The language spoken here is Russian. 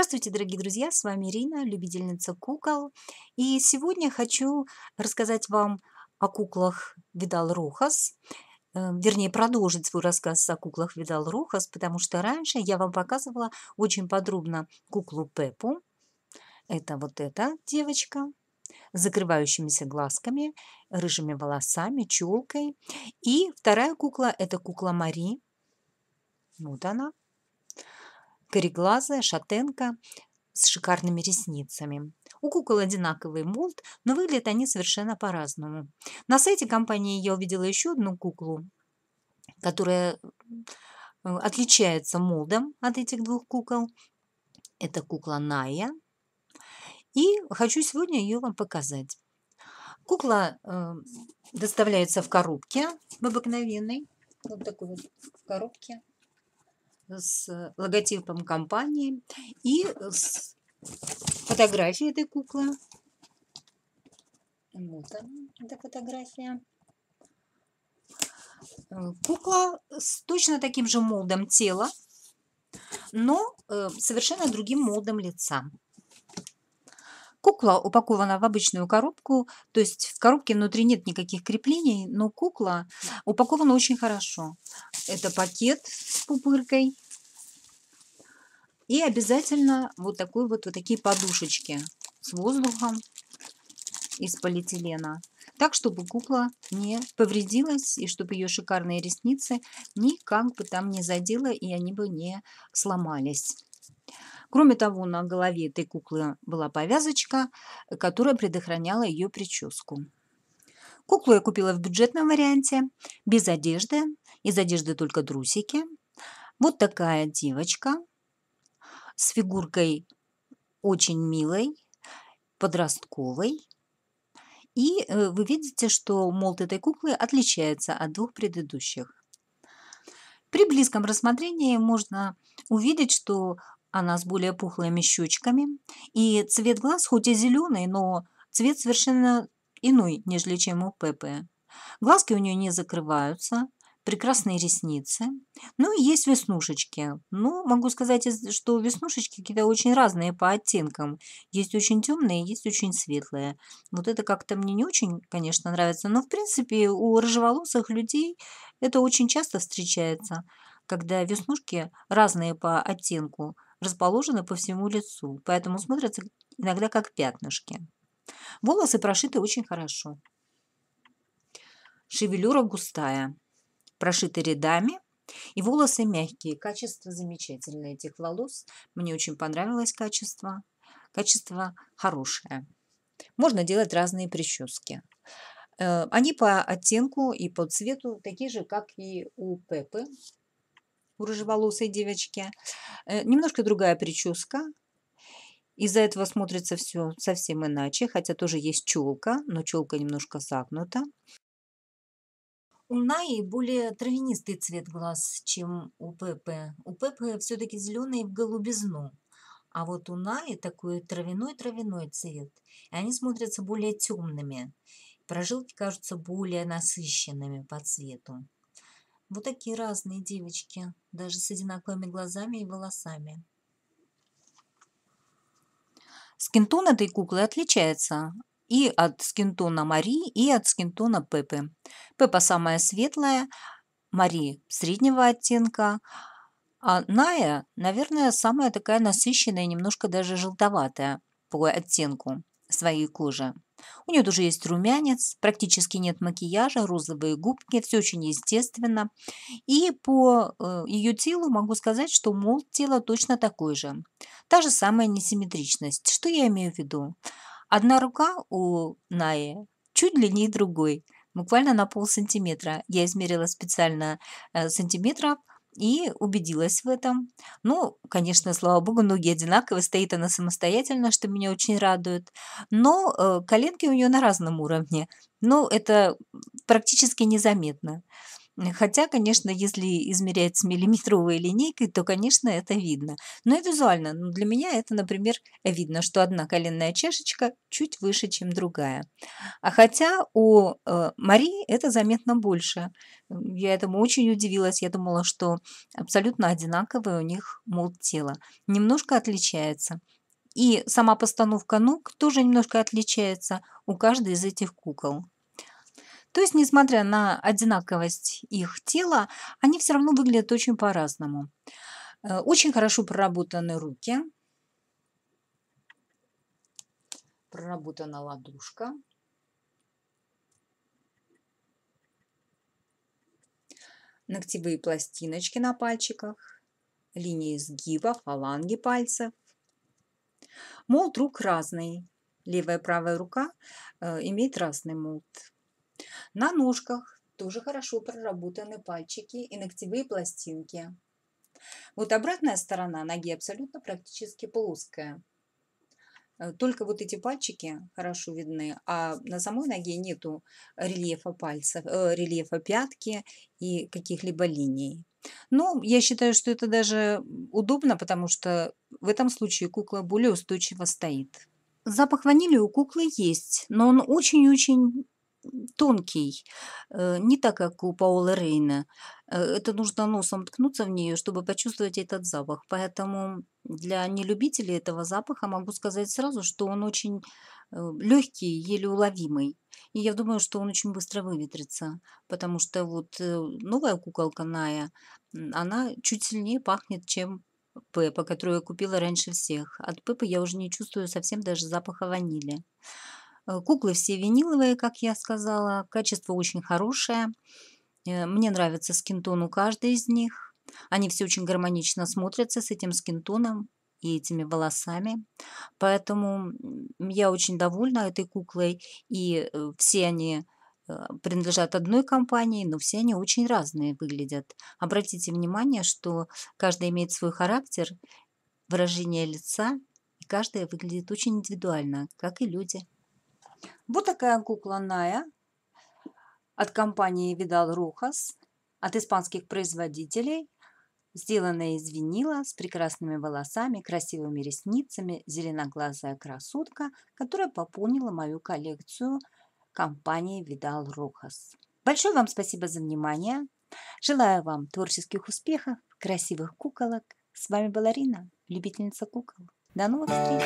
Здравствуйте, дорогие друзья, с вами Ирина, любительница кукол. И сегодня хочу рассказать вам о куклах Видал Рохас, э, вернее, продолжить свой рассказ о куклах Видал Рохас, потому что раньше я вам показывала очень подробно куклу Пепу. Это вот эта девочка, с закрывающимися глазками, рыжими волосами, челкой. И вторая кукла – это кукла Мари. Вот она – кореглазая шатенка с шикарными ресницами. У кукол одинаковый молд, но выглядят они совершенно по-разному. На сайте компании я увидела еще одну куклу, которая э, отличается молдом от этих двух кукол. Это кукла Ная. И хочу сегодня ее вам показать. Кукла э, доставляется в коробке в обыкновенной. Вот такой вот в коробке с э, логотипом компании и э, с фотографией этой куклы. Вот она, эта фотография. Э, кукла с точно таким же молдом тела, но совершенно другим молдом лица. Кукла упакована в обычную коробку, то есть в коробке внутри нет никаких креплений, но кукла упакована очень хорошо. Это пакет с пупыркой. И обязательно вот, такой вот, вот такие подушечки с воздухом из полиэтилена. Так, чтобы кукла не повредилась и чтобы ее шикарные ресницы никак бы там не задела и они бы не сломались. Кроме того, на голове этой куклы была повязочка, которая предохраняла ее прическу. Куклу я купила в бюджетном варианте, без одежды, из одежды только трусики. Вот такая девочка с фигуркой очень милой, подростковой. И э, вы видите, что молд этой куклы отличается от двух предыдущих. При близком рассмотрении можно увидеть, что она с более пухлыми щечками. И цвет глаз хоть и зеленый, но цвет совершенно иной, нежели чем у Пеппы. Глазки у нее не закрываются, прекрасные ресницы. Ну и есть веснушечки. Ну, могу сказать, что веснушечки какие-то очень разные по оттенкам. Есть очень темные, есть очень светлые. Вот это как-то мне не очень, конечно, нравится. Но, в принципе, у рыжеволосых людей это очень часто встречается, когда веснушки разные по оттенку расположены по всему лицу, поэтому смотрятся иногда как пятнышки. Волосы прошиты очень хорошо. Шевелюра густая, прошиты рядами, и волосы мягкие, качество замечательное этих волос. Мне очень понравилось качество. Качество хорошее. Можно делать разные прически. Э, они по оттенку и по цвету такие же, как и у Пепы, у рыжеволосой девочки. Э, немножко другая прическа. Из-за этого смотрится все совсем иначе, хотя тоже есть челка, но челка немножко загнута. У Наи более травянистый цвет глаз, чем у Пеппы. У Пеппы все-таки зеленый в голубизну. А вот у Наи такой травяной-травяной цвет. И они смотрятся более темными. Прожилки кажутся более насыщенными по цвету. Вот такие разные девочки, даже с одинаковыми глазами и волосами. Скинтон этой куклы отличается и от скинтона Мари, и от скинтона Пеппы. Пеппа самая светлая, Мари среднего оттенка, а Ная, наверное, самая такая насыщенная, немножко даже желтоватая по оттенку своей кожи. У нее тоже есть румянец, практически нет макияжа, розовые губки, все очень естественно. И по э, ее телу могу сказать, что молд тела точно такой же. Та же самая несимметричность. Что я имею в виду? Одна рука у Наи чуть длиннее другой, буквально на пол сантиметра. Я измерила специально э, сантиметров и убедилась в этом. Ну, конечно, слава богу, ноги одинаковые, стоит она самостоятельно, что меня очень радует. Но э, коленки у нее на разном уровне. Ну, это практически незаметно. Хотя, конечно, если измерять с миллиметровой линейкой, то, конечно, это видно. Но это визуально. Ну, для меня это, например, видно, что одна коленная чашечка чуть выше, чем другая. А хотя у э, Марии это заметно больше. Я этому очень удивилась. Я думала, что абсолютно одинаковое у них мол тело. Немножко отличается. И сама постановка ног тоже немножко отличается у каждой из этих кукол. То есть, несмотря на одинаковость их тела, они все равно выглядят очень по-разному. Э, очень хорошо проработаны руки, проработана ладушка, Ногтевые пластиночки на пальчиках, линии сгиба, фаланги пальцев. Молд рук разный. Левая и правая рука э, имеет разный молд. На ножках тоже хорошо проработаны пальчики и ногтевые пластинки. Вот обратная сторона ноги абсолютно практически плоская. Э, только вот эти пальчики хорошо видны, а на самой ноге нету рельефа пальцев, э, рельефа пятки и каких-либо линий. Но я считаю, что это даже удобно, потому что в этом случае кукла более устойчиво стоит. Запах ванили у куклы есть, но он очень-очень тонкий, э, не так, как у Паула Рейна. Э, это нужно носом ткнуться в нее, чтобы почувствовать этот запах. Поэтому для нелюбителей этого запаха могу сказать сразу, что он очень э, легкий, еле уловимый. И я думаю, что он очень быстро выветрится, потому что вот новая куколка Ная, она чуть сильнее пахнет, чем Пеппа, которую я купила раньше всех. От Пеппы я уже не чувствую совсем даже запаха ванили. Э, куклы все виниловые, как я сказала, качество очень хорошее. Э, мне нравится скинтон у каждой из них. Они все очень гармонично смотрятся с этим скинтоном и этими волосами. Поэтому я очень довольна этой куклой. И э, все они принадлежат одной компании, но все они очень разные выглядят. Обратите внимание, что каждая имеет свой характер, выражение лица, и каждая выглядит очень индивидуально, как и люди. Вот такая кукла Ная от компании Vidal Rojas, от испанских производителей, сделанная из винила, с прекрасными волосами, красивыми ресницами, зеленоглазая красотка, которая пополнила мою коллекцию компании Vidal Rojas. Большое вам спасибо за внимание. Желаю вам творческих успехов, красивых куколок. С вами была Рина, любительница кукол. До новых встреч!